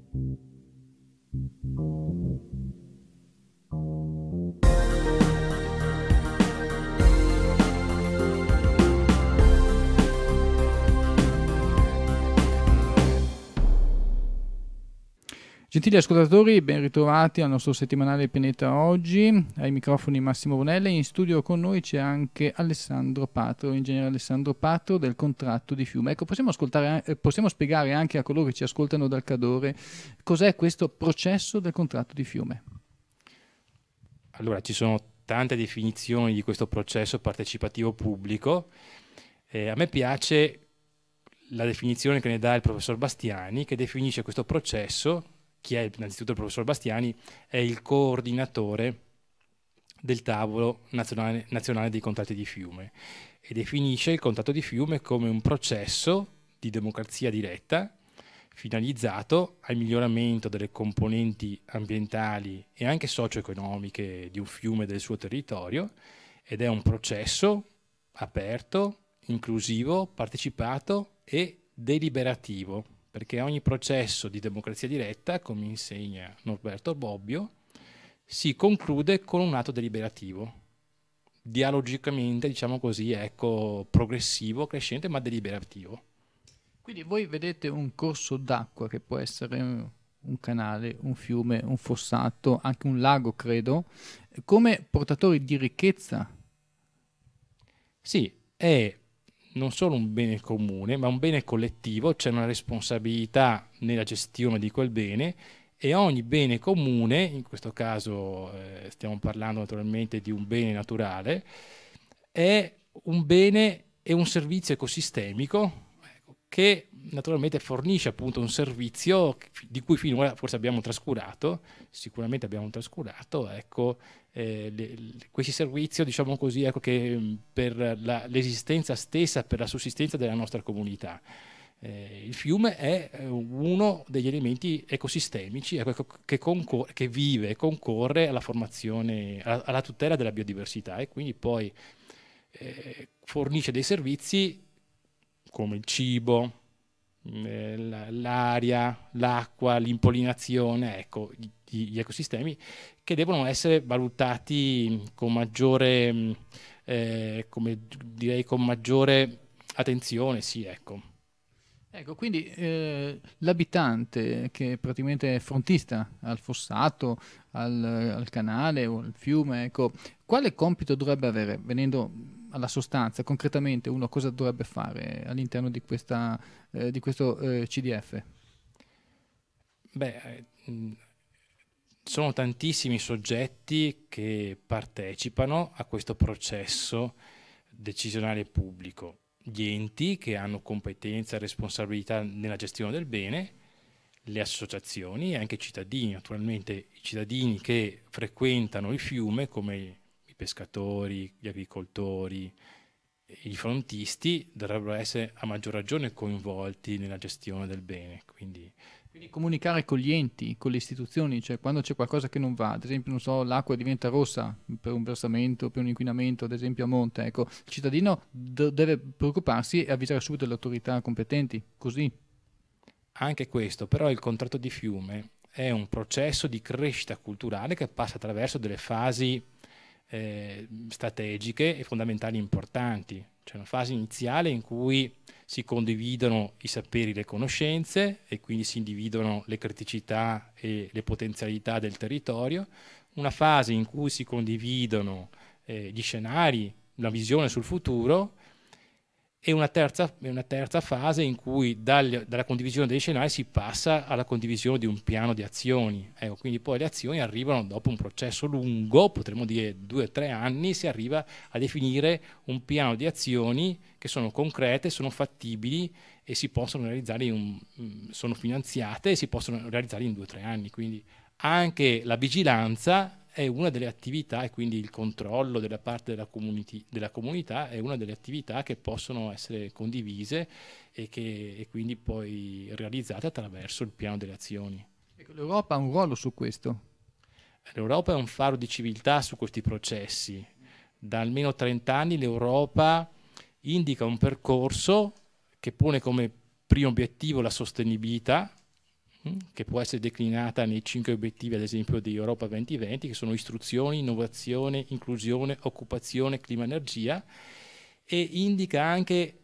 Thank you. Gentili ascoltatori, ben ritrovati al nostro settimanale Pianeta Oggi. Ai microfoni Massimo Bonella in studio con noi c'è anche Alessandro Patro, ingegnere Alessandro Patro del contratto di Fiume. Ecco, possiamo, eh, possiamo spiegare anche a coloro che ci ascoltano dal Cadore cos'è questo processo del contratto di Fiume? Allora, ci sono tante definizioni di questo processo partecipativo pubblico. Eh, a me piace la definizione che ne dà il professor Bastiani, che definisce questo processo chi è innanzitutto il professor Bastiani, è il coordinatore del tavolo nazionale, nazionale dei contratti di fiume e definisce il contratto di fiume come un processo di democrazia diretta finalizzato al miglioramento delle componenti ambientali e anche socio-economiche di un fiume e del suo territorio ed è un processo aperto, inclusivo, partecipato e deliberativo perché ogni processo di democrazia diretta, come insegna Norberto Bobbio, si conclude con un atto deliberativo, dialogicamente, diciamo così, ecco, progressivo, crescente, ma deliberativo. Quindi voi vedete un corso d'acqua che può essere un canale, un fiume, un fossato, anche un lago, credo, come portatori di ricchezza. Sì, è non solo un bene comune, ma un bene collettivo, c'è una responsabilità nella gestione di quel bene e ogni bene comune, in questo caso eh, stiamo parlando naturalmente di un bene naturale, è un bene e un servizio ecosistemico ecco, che naturalmente fornisce appunto un servizio di cui finora forse abbiamo trascurato, sicuramente abbiamo trascurato, ecco, eh, le, le, questi servizi diciamo così, ecco, che mm, per la, l'esistenza stessa, per la sussistenza della nostra comunità. Eh, il fiume è eh, uno degli elementi ecosistemici ecco, ecco, che, concor- che, vive e concorre alla formazione, alla, alla tutela della biodiversità e quindi poi eh, fornisce dei servizi come il cibo, Mm, eh, l'aria, l'acqua, l'impollinazione, ecco, gli ecosistemi che devono essere valutati mm, con maggiore, mm, eh, come direi, con maggiore attenzione, sì, ecco. Ecco, quindi eh, l'abitante che praticamente è frontista al fossato, al, al canale o al fiume, ecco, quale compito dovrebbe avere, venendo alla sostanza, concretamente uno cosa dovrebbe fare all'interno di, questa, eh, di questo eh, CDF? Beh, eh, mm, sono tantissimi soggetti che partecipano a questo processo decisionale pubblico, gli enti che hanno competenza e responsabilità nella gestione del bene, le associazioni e anche i cittadini, naturalmente i cittadini che frequentano il fiume come pescatori, gli agricoltori, i frontisti dovrebbero essere a maggior ragione coinvolti nella gestione del bene. Quindi, quindi comunicare con gli enti, con le istituzioni, cioè quando c'è qualcosa che non va, ad esempio, so, l'acqua diventa rossa per un versamento, per un inquinamento, ad esempio a monte, ecco, il cittadino d- deve preoccuparsi e avvisare subito le autorità competenti, così. Anche questo, però il contratto di fiume è un processo di crescita culturale che passa attraverso delle fasi eh, strategiche e fondamentali importanti. C'è una fase iniziale in cui si condividono i saperi, e le conoscenze e quindi si individuano le criticità e le potenzialità del territorio, una fase in cui si condividono eh, gli scenari, la visione sul futuro e una terza, una terza, fase in cui dal, dalla condivisione dei scenari si passa alla condivisione di un piano di azioni. Ecco, quindi poi le azioni arrivano dopo un processo lungo, potremmo dire due o tre anni, si arriva a definire un piano di azioni che sono concrete, sono fattibili e si possono realizzare, in un, mm, sono finanziate e si possono realizzare in due o tre anni. Quindi anche la vigilanza è una delle attività e quindi il controllo della parte della, comuni- della comunità è una delle attività che possono essere condivise e, che, e quindi poi realizzate attraverso il piano delle azioni. Ecco, L'Europa ha un ruolo su questo? L'Europa è un faro di civiltà su questi processi. Da almeno 30 anni l'Europa indica un percorso che pone come primo obiettivo la sostenibilità, Mm, che può essere declinata nei cinque obiettivi, ad esempio, di Europa 2020, che sono istruzione, innovazione, inclusione, occupazione, clima, energia, e indica anche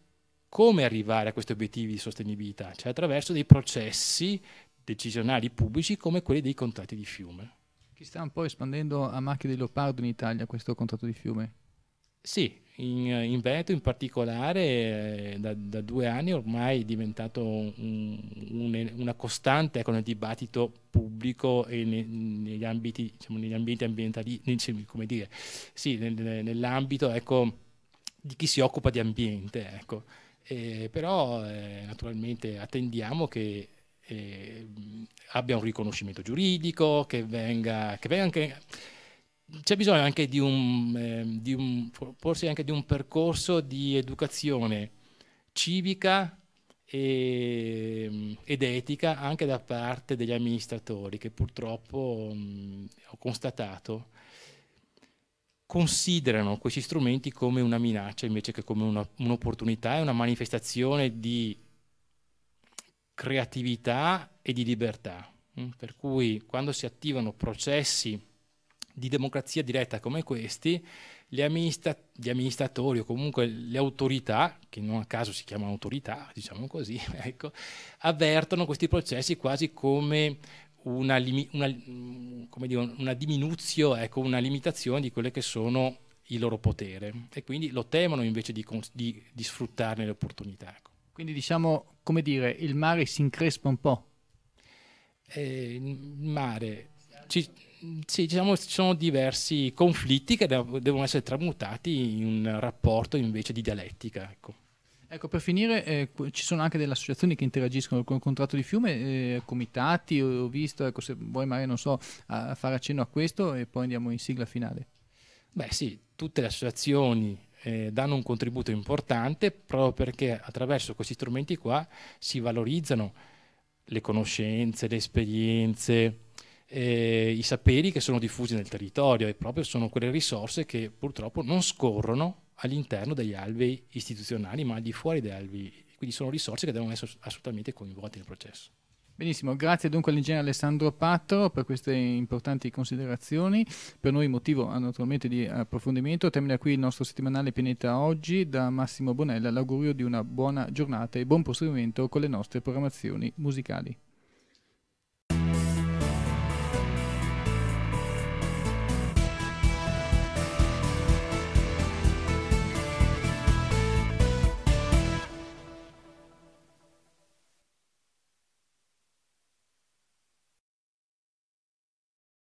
come arrivare a questi obiettivi di sostenibilità, cioè attraverso dei processi decisionali pubblici come quelli dei contratti di fiume. Si sta un po' espandendo a macchie di leopardo in Italia questo contratto di fiume? Sì, in, in Veneto in particolare eh, da, da, due anni ormai è diventato un, un, una costante ecco, nel dibattito pubblico e ne, negli, ambiti, diciamo, negli ambiti ambientali, come dire, sì, nel, nell'ambito ecco, di chi si occupa di ambiente. Ecco. Eh, però eh, naturalmente attendiamo che eh, abbia un riconoscimento giuridico, che venga, che venga anche c'è bisogno anche di un, eh, di un, forse anche di un percorso di educazione civica e, ehm, ed etica anche da parte degli amministratori che purtroppo mh, ho constatato considerano questi strumenti come una minaccia invece che come una, un'opportunità e una manifestazione di creatività e di libertà. Mm, per cui quando si attivano processi di democrazia diretta come questi, gli, amministra- gli, amministratori o comunque le autorità, che non a caso si chiamano autorità, diciamo così, ecco, avvertono questi processi quasi come una, limi- una, come dico, una diminuzione, ecco, una limitazione di quelle che sono il loro potere e quindi lo temono invece di, cons- di, di sfruttarne le opportunità. Ecco. Quindi diciamo, come dire, il mare si increspa un po'. Eh, il mare ci, sì, diciamo, ci sono diversi conflitti che devono essere tramutati in un rapporto invece di dialettica. Ecco. Ecco, per finire, eh, ci sono anche delle associazioni che interagiscono con il contratto di fiume, eh, comitati, ho, ho visto, ecco, se vuoi magari, non so, a, fare accenno a questo e poi andiamo in sigla finale. Beh sì, tutte le associazioni eh, danno un contributo importante proprio perché attraverso questi strumenti qua si valorizzano le conoscenze, le esperienze, eh, i saperi che sono diffusi nel territorio e proprio sono quelle risorse che purtroppo non scorrono all'interno degli alvei istituzionali ma al di fuori degli alvei, quindi sono risorse che devono essere assolutamente coinvolte nel processo. Benissimo, grazie dunque all'ingegnere Alessandro Patto per queste importanti considerazioni, per noi motivo ah, naturalmente di approfondimento. Termina qui il nostro settimanale Pianeta Oggi, da Massimo Bonella l'augurio di una buona giornata e buon proseguimento con le nostre programmazioni musicali.